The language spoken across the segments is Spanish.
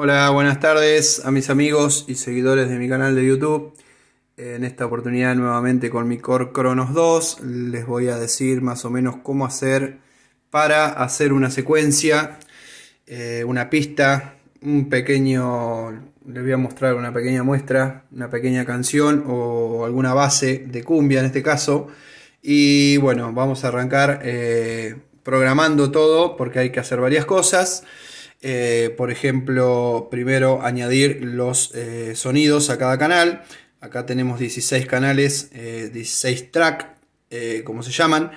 Hola, buenas tardes a mis amigos y seguidores de mi canal de YouTube. En esta oportunidad nuevamente con mi Core Chronos 2 les voy a decir más o menos cómo hacer para hacer una secuencia, eh, una pista, un pequeño, les voy a mostrar una pequeña muestra, una pequeña canción o alguna base de cumbia en este caso. Y bueno, vamos a arrancar eh, programando todo porque hay que hacer varias cosas. Eh, por ejemplo, primero añadir los eh, sonidos a cada canal. Acá tenemos 16 canales, 16 eh, track, como se llaman,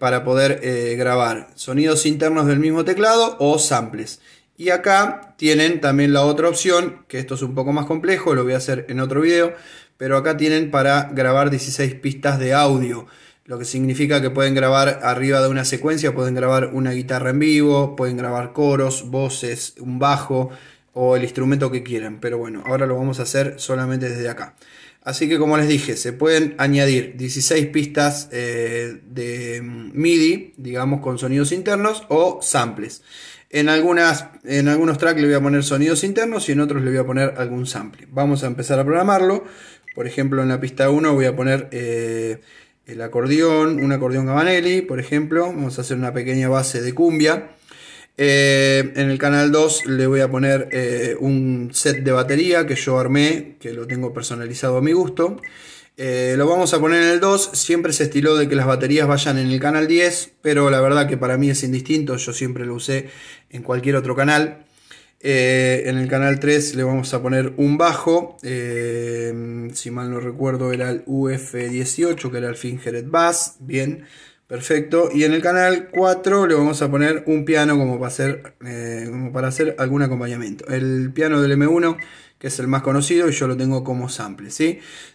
para poder grabar sonidos internos del mismo teclado o samples. Y acá tienen también la otra opción, que esto es un poco más complejo, lo voy a hacer en otro video, pero acá tienen para grabar 16 pistas de audio lo que significa que pueden grabar arriba de una secuencia, pueden grabar una guitarra en vivo, pueden grabar coros, voces, un bajo o el instrumento que quieran, pero bueno, ahora lo vamos a hacer solamente desde acá. Así que como les dije, se pueden añadir 16 pistas eh, de mm, MIDI, digamos con sonidos internos o samples. En, algunas, en algunos tracks le voy a poner sonidos internos y en otros le voy a poner algún sample. Vamos a empezar a programarlo. Por ejemplo, en la pista 1 voy a poner eh, el acordeón, un acordeón Gabanelli, por ejemplo. Vamos a hacer una pequeña base de cumbia. Eh, en el canal 2 le voy a poner eh, un set de batería que yo armé, que lo tengo personalizado a mi gusto. Eh, lo vamos a poner en el 2, siempre se estiló de que las baterías vayan en el canal 10, pero la verdad que para mí es indistinto, yo siempre lo usé en cualquier otro canal. Eh, en el canal 3 le vamos a poner un bajo, eh, si mal no recuerdo era el UF18, que era el Fingered Bass, bien, perfecto. Y en el canal 4 le vamos a poner un piano como para hacer, eh, como para hacer algún acompañamiento. El piano del M1 que es el más conocido y yo lo tengo como sample.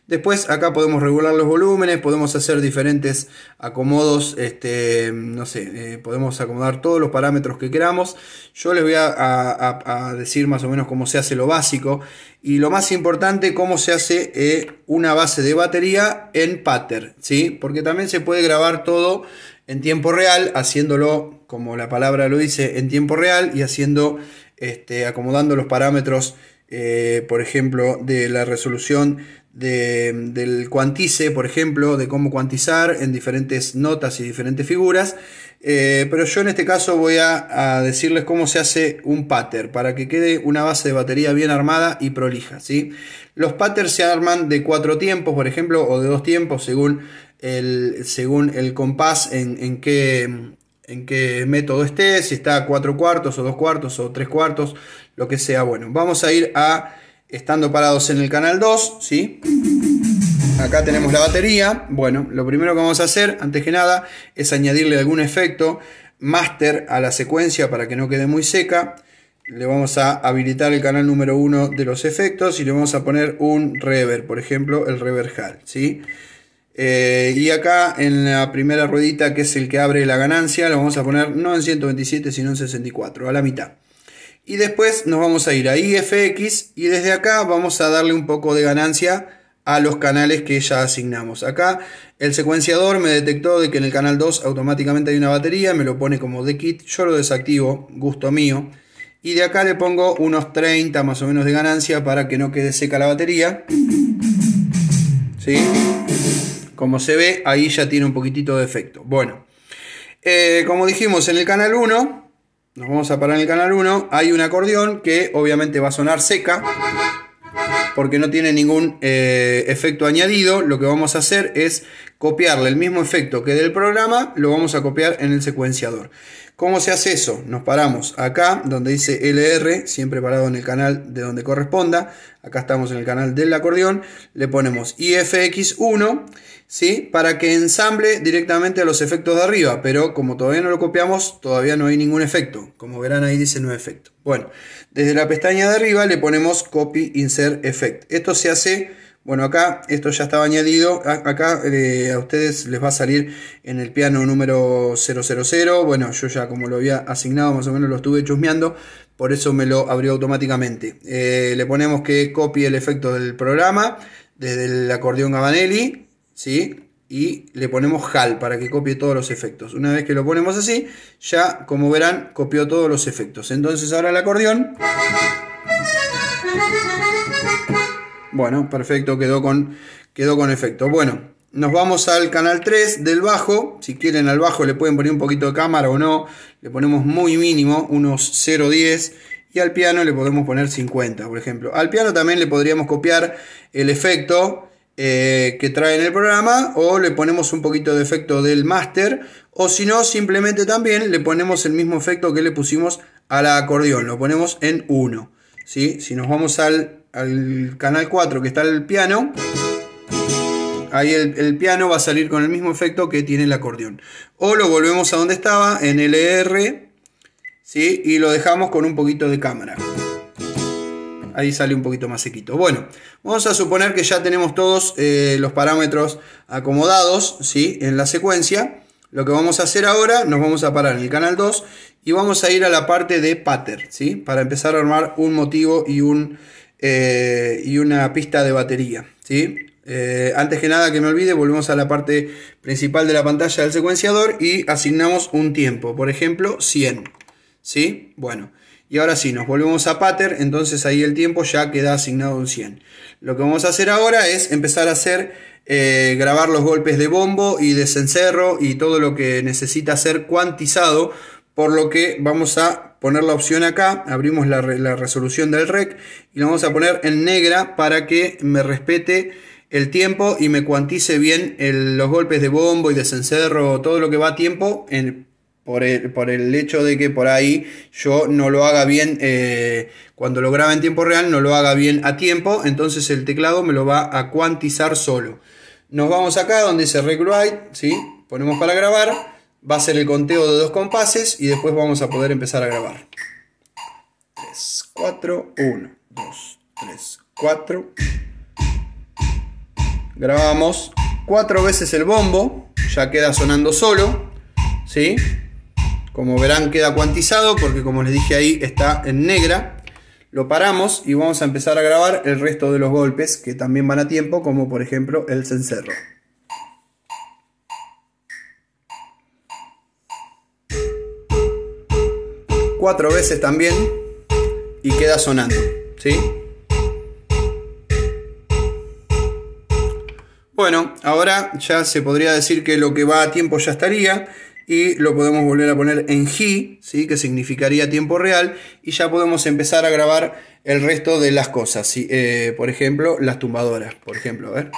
Después acá podemos regular los volúmenes, podemos hacer diferentes acomodos, este, no sé, eh, podemos acomodar todos los parámetros que queramos. Yo les voy a, decir más o menos cómo se hace lo básico y lo más importante, cómo se hace eh, una base de batería en pattern, ¿sí? porque también se puede grabar todo en tiempo real, haciéndolo como la palabra lo dice, en tiempo real y haciendo, este, acomodando los parámetros eh, por ejemplo, de la resolución del cuantice, por ejemplo, de cómo cuantizar en diferentes notas y diferentes figuras. Eh, pero yo en este caso voy a, decirles cómo se hace un pattern para que quede una base de batería bien armada y prolija. ¿sí? Los patterns se arman de cuatro tiempos, por ejemplo, o de dos tiempos según el, según el compás en, qué, en qué método esté, si está a cuatro cuartos o dos cuartos o tres cuartos, lo que sea bueno. Vamos a ir a estando parados en el canal 2, ¿sí? Acá tenemos la batería. Bueno, lo primero que vamos a hacer, antes que nada, es añadirle algún efecto master a la secuencia para que no quede muy seca. Le vamos a habilitar el canal número 1 de los efectos y le vamos a poner un reverb, por ejemplo, el reverb hall, ¿sí? Eh, y acá en la primera ruedita, que es el que abre la ganancia, lo vamos a poner no en 127, sino en 64, a la mitad. Y después nos vamos a ir a IFX y desde acá vamos a darle un poco de ganancia a los canales que ya asignamos. Acá el secuenciador me detectó de que en el canal 2 automáticamente hay una batería, me lo pone como de kit, yo lo desactivo, gusto mío. Y de acá le pongo unos 30 más o menos de ganancia para que no quede seca la batería. ¿Sí? Como se ve, ahí ya tiene un poquitito de efecto. Bueno, eh, como dijimos en el canal 1, nos vamos a parar en el canal 1, hay un acordeón que obviamente va a sonar seca porque no tiene ningún eh, efecto añadido, lo que vamos a hacer es copiarle el mismo efecto que del programa, lo vamos a copiar en el secuenciador. ¿Cómo se hace eso? Nos paramos acá donde dice LR, siempre parado en el canal de donde corresponda. Acá estamos en el canal del acordeón. Le ponemos IFX1, ¿sí? Para que ensamble directamente a los efectos de arriba. Pero como todavía no lo copiamos, todavía no hay ningún efecto. Como verán ahí dice no efecto. Bueno, desde la pestaña de arriba le ponemos Copy Insert Effect. Esto se hace bueno, acá esto ya estaba añadido. Acá eh, a ustedes les va a salir en el piano número 000. Bueno, yo ya como lo había asignado, más o menos lo estuve chusmeando. Por eso me lo abrió automáticamente. Eh, le ponemos que copie el efecto del programa desde el acordeón Gabanelli. ¿Sí? y le ponemos HAL para que copie todos los efectos. Una vez que lo ponemos así, ya como verán, copió todos los efectos. Entonces ahora el acordeón bueno, perfecto, quedó con, quedó con efecto. Bueno, nos vamos al canal 3 del bajo. Si quieren al bajo le pueden poner un poquito de cámara o no. Le ponemos muy mínimo, unos 0.10. Y al piano le podemos poner 50, por ejemplo. Al piano también le podríamos copiar el efecto eh, que trae en el programa. O le ponemos un poquito de efecto del máster. O si no, simplemente también le ponemos el mismo efecto que le pusimos a la acordeón. Lo ponemos en 1. ¿sí? Si nos vamos al al canal 4 que está el piano, ahí el, piano va a salir con el mismo efecto que tiene el acordeón. O lo volvemos a donde estaba, en LR, ¿sí? y lo dejamos con un poquito de cámara. Ahí sale un poquito más sequito. Bueno, vamos a suponer que ya tenemos todos eh, los parámetros acomodados ¿sí? en la secuencia. Lo que vamos a hacer ahora, nos vamos a parar en el canal 2 y vamos a ir a la parte de pattern, ¿sí? para empezar a armar un motivo y un eh, y una pista de batería. ¿sí? Eh, antes que nada que me olvide, volvemos a la parte principal de la pantalla del secuenciador y asignamos un tiempo, por ejemplo 100. ¿sí? Bueno, y ahora sí, nos volvemos a pattern, entonces ahí el tiempo ya queda asignado un 100. Lo que vamos a hacer ahora es empezar a hacer, eh, grabar los golpes de bombo y de cencerro y todo lo que necesita ser cuantizado, por lo que vamos a poner la opción acá, abrimos la, resolución del rec y lo vamos a poner en negra para que me respete el tiempo y me cuantice bien los golpes de bombo y de cencerro, todo lo que va a tiempo por el, hecho de que por ahí yo no lo haga bien, eh, cuando lo graba en tiempo real, no lo haga bien a tiempo, entonces el teclado me lo va a cuantizar solo. Nos vamos acá donde dice Rec Write, ponemos para grabar va a ser el conteo de dos compases y después vamos a poder empezar a grabar. 3, 4, 1, 2, 3, 4. Grabamos cuatro veces el bombo, ya queda sonando solo, ¿sí? Como verán queda cuantizado porque como les dije ahí está en negra. Lo paramos y vamos a empezar a grabar el resto de los golpes que también van a tiempo, como por ejemplo el cencerro. cuatro veces también y queda sonando, ¿sí? Bueno, ahora ya se podría decir que lo que va a tiempo ya estaría y lo podemos volver a poner en G, ¿sí? que significaría tiempo real, y ya podemos empezar a grabar el resto de las cosas, eh, por ejemplo, las tumbadoras, por ejemplo, a ver.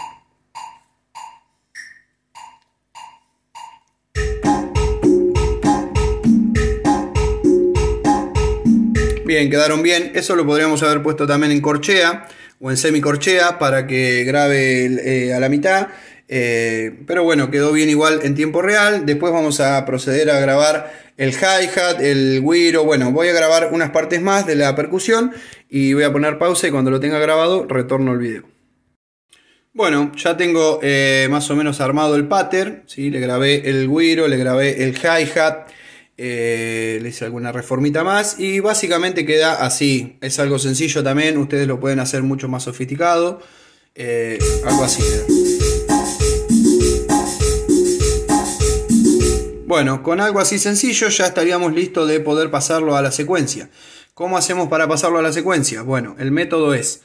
Bien, quedaron bien. Eso lo podríamos haber puesto también en corchea o en semicorchea para que grabe eh, a la mitad. Eh, pero bueno, quedó bien igual en tiempo real. Después vamos a proceder a grabar el hi-hat, el Wiro. Bueno, voy a grabar unas partes más de la percusión y voy a poner pausa y cuando lo tenga grabado retorno el video. Bueno, ya tengo eh, más o menos armado el pattern. ¿sí? Le grabé el guiro, le grabé el hi-hat. Eh, le hice alguna reformita más y básicamente queda así. Es algo sencillo también, ustedes lo pueden hacer mucho más sofisticado. Eh, algo así eh. Bueno, con algo así sencillo ya estaríamos listos de poder pasarlo a la secuencia. ¿Cómo hacemos para pasarlo a la secuencia? Bueno, el método es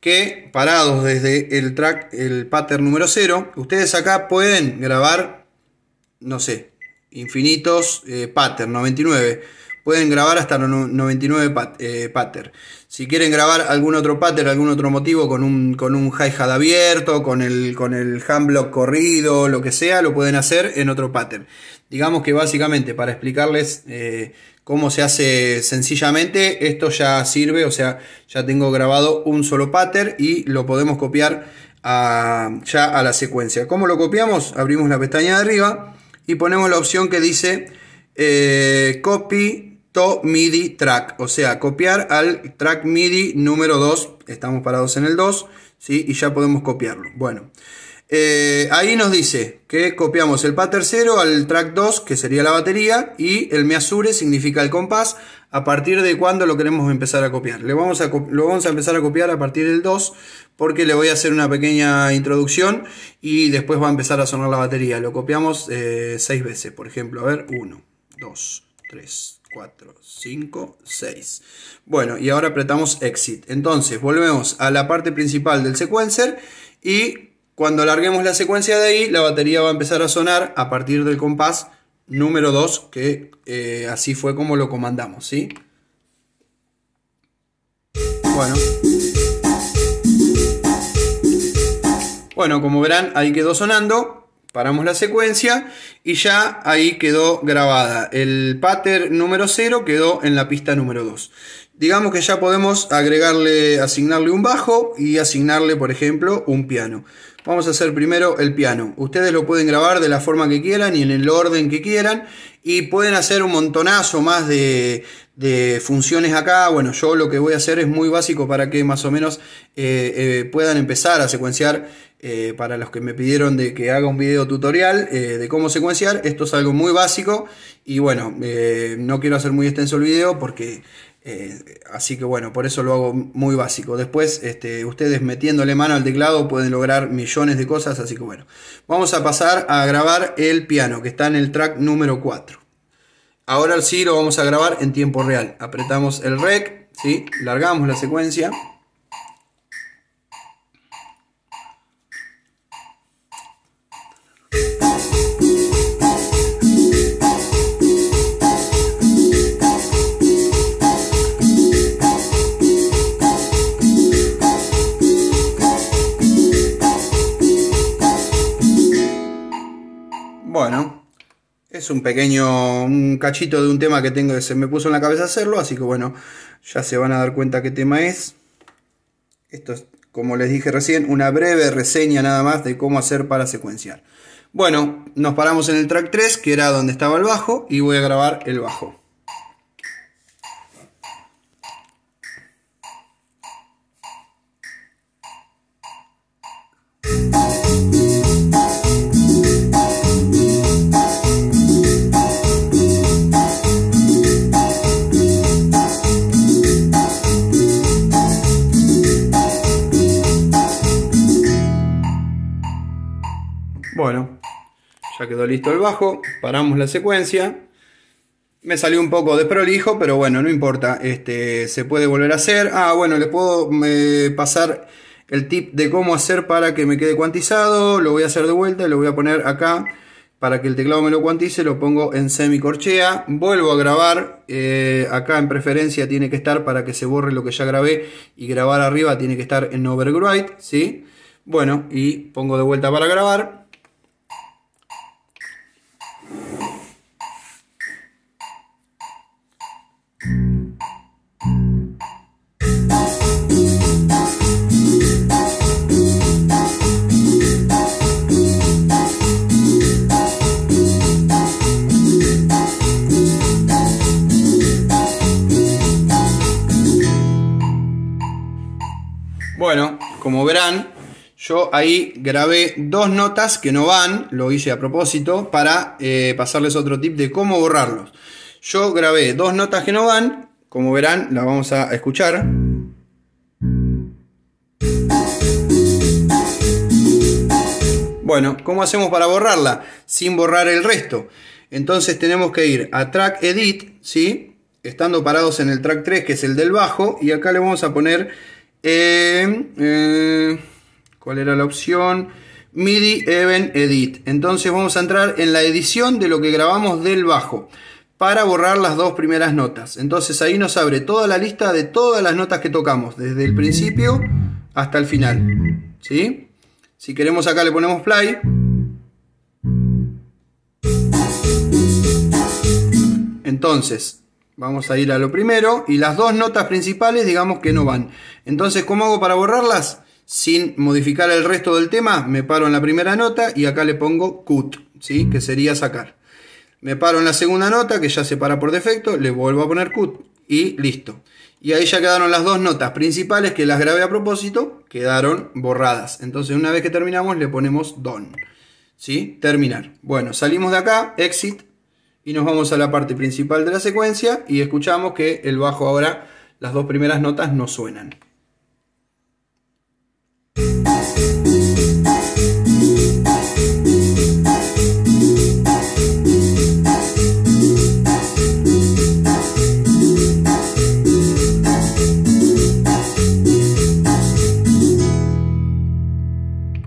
que parados desde el track, el pattern número 0, ustedes acá pueden grabar, no sé, infinitos eh, pattern, 99. Pueden grabar hasta 99 pattern. Eh, si quieren grabar algún otro pattern, algún otro motivo con un, con hi-hat abierto, con el, con el hand corrido, lo que sea, lo pueden hacer en otro pattern. Digamos que básicamente para explicarles eh, cómo se hace sencillamente, esto ya sirve, o sea, ya tengo grabado un solo pattern y lo podemos copiar ya a la secuencia. ¿Cómo lo copiamos? Abrimos la pestaña de arriba y ponemos la opción que dice eh, copy to MIDI track, o sea, copiar al track MIDI número 2, estamos parados en el 2, ¿sí? y ya podemos copiarlo. Bueno. Eh, ahí nos dice que copiamos el PA tercero al track 2, que sería la batería, y el measure significa el compás, a partir de cuándo lo queremos empezar a copiar. vamos a, lo vamos a empezar a copiar a partir del 2, porque le voy a hacer una pequeña introducción y después va a empezar a sonar la batería. Lo copiamos 6 eh, veces, por ejemplo. A ver, 1, 2, 3, 4, 5, 6. Bueno, y ahora apretamos Exit. Entonces, volvemos a la parte principal del sequencer y cuando alarguemos la secuencia de ahí, la batería va a empezar a sonar a partir del compás número 2, que eh, así fue como lo comandamos, ¿sí? Bueno. Bueno, como verán, ahí quedó sonando. Paramos la secuencia y ya ahí quedó grabada. El pattern número 0 quedó en la pista número 2. Digamos que ya podemos agregarle, asignarle un bajo y asignarle, por ejemplo, un piano. Vamos a hacer primero el piano. Ustedes lo pueden grabar de la forma que quieran y en el orden que quieran. Y pueden hacer un montonazo más de, funciones acá. Bueno, yo lo que voy a hacer es muy básico para que más o menos eh, eh, puedan empezar a secuenciar. Eh, para los que me pidieron de que haga un video tutorial de cómo secuenciar, esto es algo muy básico. Y bueno, no quiero hacer muy extenso el video porque eh, así que bueno, por eso lo hago muy básico. Después, este, ustedes metiéndole mano al teclado pueden lograr millones de cosas. Así que bueno, vamos a pasar a grabar el piano que está en el track número 4. Ahora sí lo vamos a grabar en tiempo real. Apretamos el rec, ¿sí? largamos la secuencia. es un pequeño, un cachito de un tema que tengo que se me puso en la cabeza hacerlo, así que bueno, ya se van a dar cuenta qué tema es. Esto es, como les dije recién, una breve reseña nada más de cómo hacer para secuenciar. Bueno, nos paramos en el track 3, que era donde estaba el bajo, y voy a grabar el bajo. listo el bajo, paramos la secuencia. Me salió un poco de prolijo, pero bueno, no importa, este, se puede volver a hacer. Ah, bueno, les puedo pasar el tip de cómo hacer para que me quede cuantizado. Lo voy a hacer de vuelta, lo voy a poner acá para que el teclado me lo cuantice, lo pongo en semicorchea, vuelvo a grabar, eh, acá en preferencia tiene que estar para que se borre lo que ya grabé y grabar arriba tiene que estar en overwrite, ¿sí? Bueno, y pongo de vuelta para grabar. Bueno, como verán, yo ahí grabé dos notas que no van, lo hice a propósito, para eh, pasarles otro tip de cómo borrarlos. Yo grabé dos notas que no van, como verán, las vamos a escuchar. Bueno, ¿cómo hacemos para borrarla? Sin borrar el resto. Entonces tenemos que ir a Track Edit, ¿sí? Estando parados en el track 3, que es el del bajo, y acá le vamos a poner eh, ¿Cuál era la opción? MIDI Event Edit. Entonces vamos a entrar en la edición de lo que grabamos del bajo para borrar las dos primeras notas. Entonces ahí nos abre toda la lista de todas las notas que tocamos, desde el principio hasta el final. ¿Sí? Si queremos acá le ponemos play. Entonces, Vamos a ir a lo primero. Y las dos notas principales, digamos que no van. Entonces, ¿cómo hago para borrarlas? Sin modificar el resto del tema, me paro en la primera nota y acá le pongo cut, ¿sí? que sería sacar. Me paro en la segunda nota, que ya se para por defecto, le vuelvo a poner cut y listo. Y ahí ya quedaron las dos notas principales que las grabé a propósito, quedaron borradas. Entonces una vez que terminamos le ponemos done. ¿Sí? Terminar. Bueno, salimos de acá, exit, y nos vamos a la parte principal de la secuencia y escuchamos que el bajo ahora, las dos primeras notas no suenan.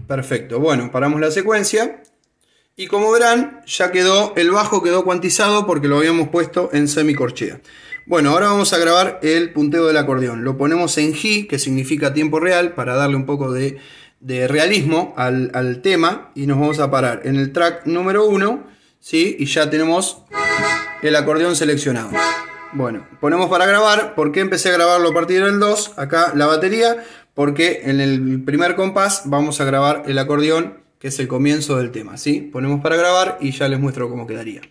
Perfecto, bueno, paramos la secuencia y como verán, ya quedó, el bajo quedó cuantizado porque lo habíamos puesto en semicorchea. Bueno, ahora vamos a grabar el punteo del acordeón. Lo ponemos en G, que significa tiempo real, para darle un poco de, realismo al, al, tema. Y nos vamos a parar en el track número 1, ¿sí? Y ya tenemos el acordeón seleccionado. Bueno, ponemos para grabar. ¿Por qué empecé a grabarlo a partir del 2? Acá la batería. Porque en el primer compás vamos a grabar el acordeón que es el comienzo del tema, ¿sí? Ponemos para grabar y ya les muestro cómo quedaría.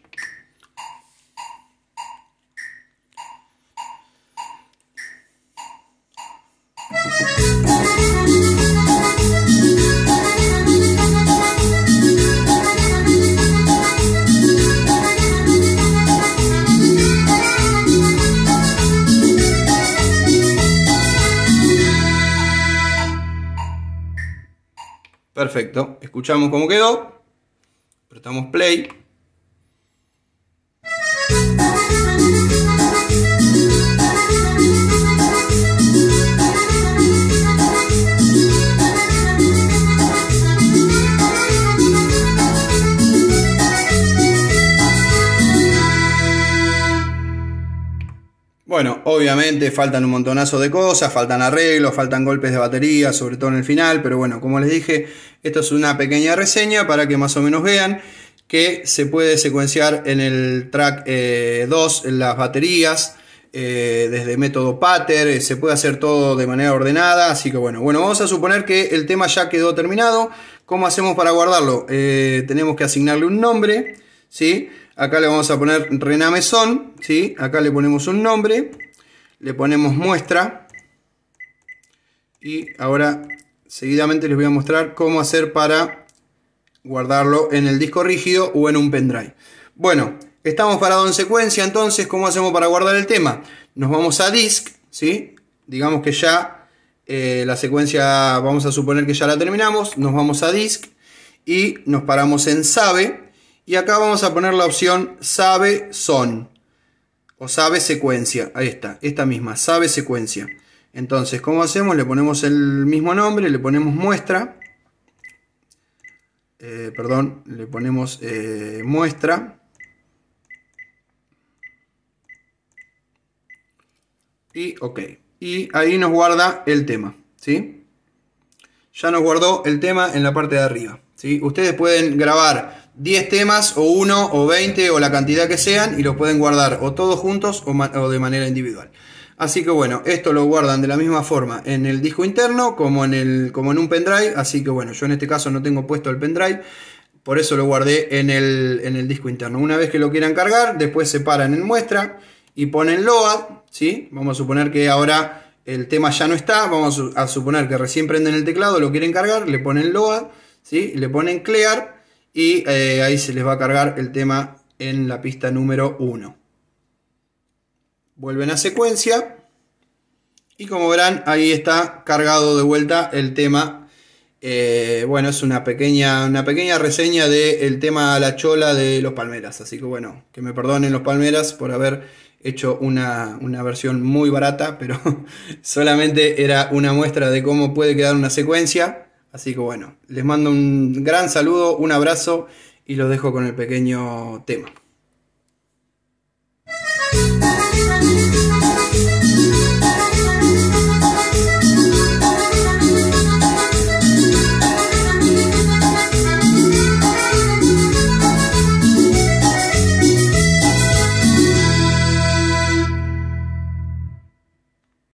Perfecto, escuchamos cómo quedó. Apretamos play. Bueno, obviamente faltan un montonazo de cosas, faltan arreglos, faltan golpes de batería, sobre todo en el final, pero bueno, como les dije, esto es una pequeña reseña para que más o menos vean que se puede secuenciar en el track 2 eh, en las baterías eh, desde método pater, eh, se puede hacer todo de manera ordenada, así que bueno, bueno, vamos a suponer que el tema ya quedó terminado. ¿Cómo hacemos para guardarlo? tenemos que asignarle un nombre, ¿sí? Acá le vamos a poner Renamezón, ¿sí? Acá le ponemos un nombre, le ponemos muestra y ahora Seguidamente les voy a mostrar cómo hacer para guardarlo en el disco rígido o en un pendrive. Bueno, estamos parados en secuencia, entonces, ¿cómo hacemos para guardar el tema? Nos vamos a disk, ¿sí? Digamos que ya eh, la secuencia, vamos a suponer que ya la terminamos, nos vamos a disk y nos paramos en SAVE. y acá vamos a poner la opción SABE SON o SABE secuencia, ahí está, esta misma, SABE secuencia. Entonces, ¿cómo hacemos? Le ponemos el mismo nombre, le ponemos muestra. Eh, perdón, le ponemos eh, muestra. Y ok. Y ahí nos guarda el tema. ¿sí? Ya nos guardó el tema en la parte de arriba. ¿sí? Ustedes pueden grabar 10 temas o 1 o 20 o la cantidad que sean y los pueden guardar o todos juntos o de manera individual. Así que bueno, esto lo guardan de la misma forma en el disco interno como en, el, como en un pendrive. Así que bueno, yo en este caso no tengo puesto el pendrive. Por eso lo guardé en el, en el disco interno. Una vez que lo quieran cargar, después se paran en muestra y ponen LOAD. ¿sí? Vamos a suponer que ahora el tema ya no está. Vamos a suponer que recién prenden el teclado, lo quieren cargar, le ponen LOAD, ¿sí? le ponen clear y eh, ahí se les va a cargar el tema en la pista número 1. Vuelven a secuencia. Y como verán, ahí está cargado de vuelta el tema. Eh, bueno, es una pequeña, una pequeña reseña del el tema La Chola de los Palmeras. Así que bueno, que me perdonen los Palmeras por haber hecho una, una versión muy barata, pero solamente era una muestra de cómo puede quedar una secuencia. Así que bueno, les mando un gran saludo, un abrazo y los dejo con el pequeño tema. ¡Vamos, vamos,